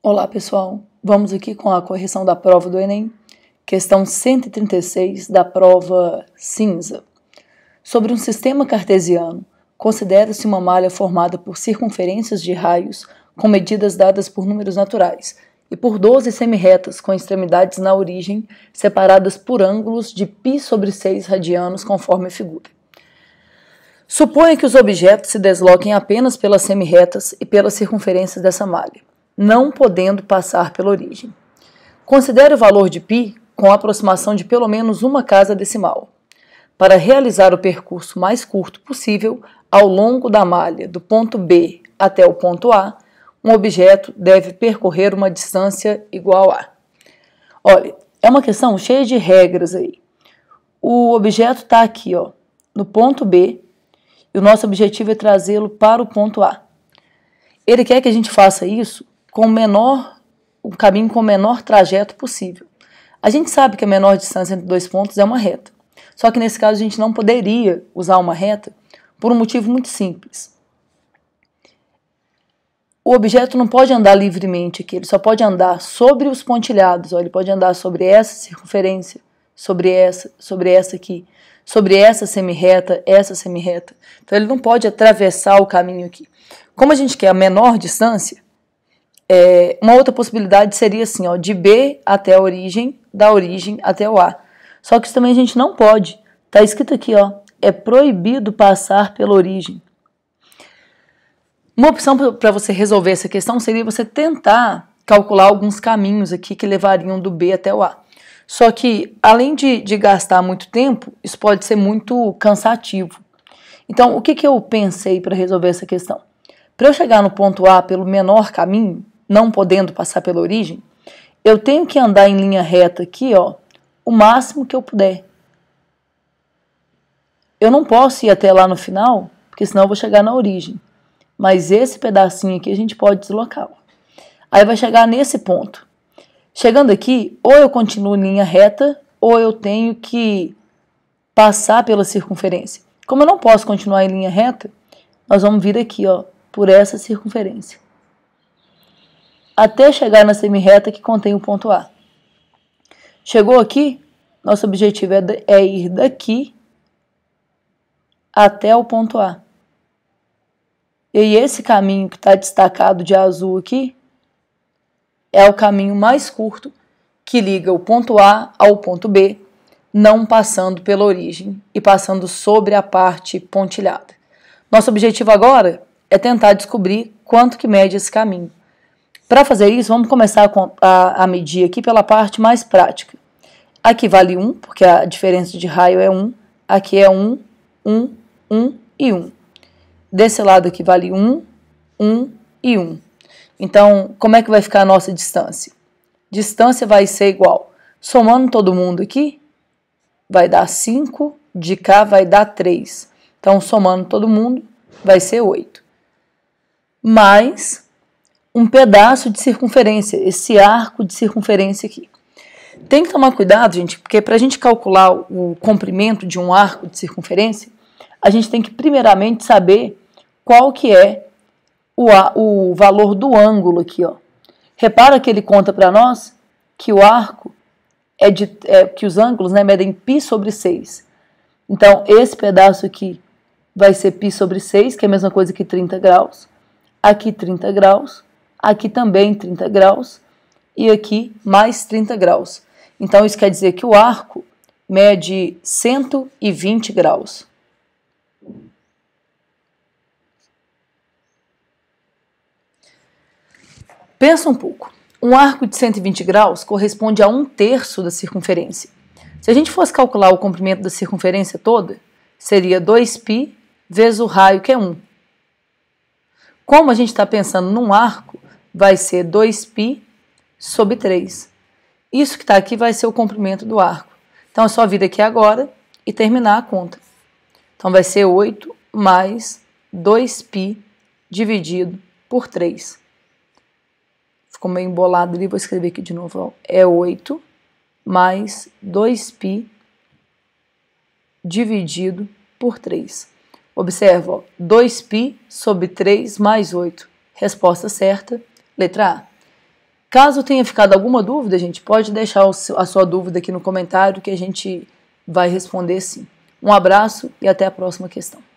Olá, pessoal. Vamos aqui com a correção da prova do Enem, questão 136 da prova cinza. Sobre um sistema cartesiano, considera-se uma malha formada por circunferências de raios com medidas dadas por números naturais e por 12 semirretas com extremidades na origem separadas por ângulos de π sobre 6 radianos conforme a figura. Suponha que os objetos se desloquem apenas pelas semirretas e pelas circunferências dessa malha não podendo passar pela origem. Considere o valor de π com a aproximação de pelo menos uma casa decimal. Para realizar o percurso mais curto possível, ao longo da malha do ponto B até o ponto A, um objeto deve percorrer uma distância igual a. Olha, é uma questão cheia de regras aí. O objeto está aqui, ó, no ponto B, e o nosso objetivo é trazê-lo para o ponto A. Ele quer que a gente faça isso com o menor, o caminho com o menor trajeto possível. A gente sabe que a menor distância entre dois pontos é uma reta. Só que nesse caso a gente não poderia usar uma reta por um motivo muito simples. O objeto não pode andar livremente aqui, ele só pode andar sobre os pontilhados, ó, ele pode andar sobre essa circunferência, sobre essa, sobre essa aqui, sobre essa reta essa reta Então ele não pode atravessar o caminho aqui. Como a gente quer a menor distância, é, uma outra possibilidade seria assim, ó, de B até a origem, da origem até o A. Só que isso também a gente não pode. Tá escrito aqui, ó, é proibido passar pela origem. Uma opção para você resolver essa questão seria você tentar calcular alguns caminhos aqui que levariam do B até o A. Só que, além de, de gastar muito tempo, isso pode ser muito cansativo. Então, o que, que eu pensei para resolver essa questão? Para eu chegar no ponto A pelo menor caminho, não podendo passar pela origem, eu tenho que andar em linha reta aqui, ó, o máximo que eu puder. Eu não posso ir até lá no final, porque senão eu vou chegar na origem. Mas esse pedacinho aqui a gente pode deslocar. Aí vai chegar nesse ponto. Chegando aqui, ou eu continuo em linha reta, ou eu tenho que passar pela circunferência. Como eu não posso continuar em linha reta, nós vamos vir aqui, ó, por essa circunferência até chegar na semi-reta que contém o ponto A. Chegou aqui, nosso objetivo é, é ir daqui até o ponto A. E esse caminho que está destacado de azul aqui é o caminho mais curto que liga o ponto A ao ponto B, não passando pela origem e passando sobre a parte pontilhada. Nosso objetivo agora é tentar descobrir quanto que mede esse caminho. Para fazer isso, vamos começar a, medir aqui pela parte mais prática. Aqui vale 1, porque a diferença de raio é 1. Aqui é 1, 1, 1 e 1. Desse lado aqui vale 1, 1 e 1. Então, como é que vai ficar a nossa distância? Distância vai ser igual. Somando todo mundo aqui, vai dar 5, de cá vai dar 3. Então, somando todo mundo, vai ser 8. Mais um pedaço de circunferência, esse arco de circunferência aqui. Tem que tomar cuidado, gente, porque para a gente calcular o comprimento de um arco de circunferência, a gente tem que primeiramente saber qual que é o, o valor do ângulo aqui. Ó. Repara que ele conta para nós que o arco é de é, que os ângulos né, medem π sobre 6. Então, esse pedaço aqui vai ser π sobre 6, que é a mesma coisa que 30 graus. Aqui 30 graus aqui também 30 graus e aqui mais 30 graus. Então isso quer dizer que o arco mede 120 graus. Pensa um pouco. Um arco de 120 graus corresponde a um terço da circunferência. Se a gente fosse calcular o comprimento da circunferência toda, seria 2π vezes o raio, que é 1. Como a gente está pensando num arco, vai ser 2π sobre 3. Isso que está aqui vai ser o comprimento do arco. Então, é só vir aqui agora e terminar a conta. Então, vai ser 8 mais 2π dividido por 3. Ficou meio embolado ali, vou escrever aqui de novo. Ó. É 8 mais 2π dividido por 3. Observa, 2π sobre 3 mais 8. Resposta certa, Letra A. Caso tenha ficado alguma dúvida, gente, pode deixar a sua dúvida aqui no comentário que a gente vai responder sim. Um abraço e até a próxima questão.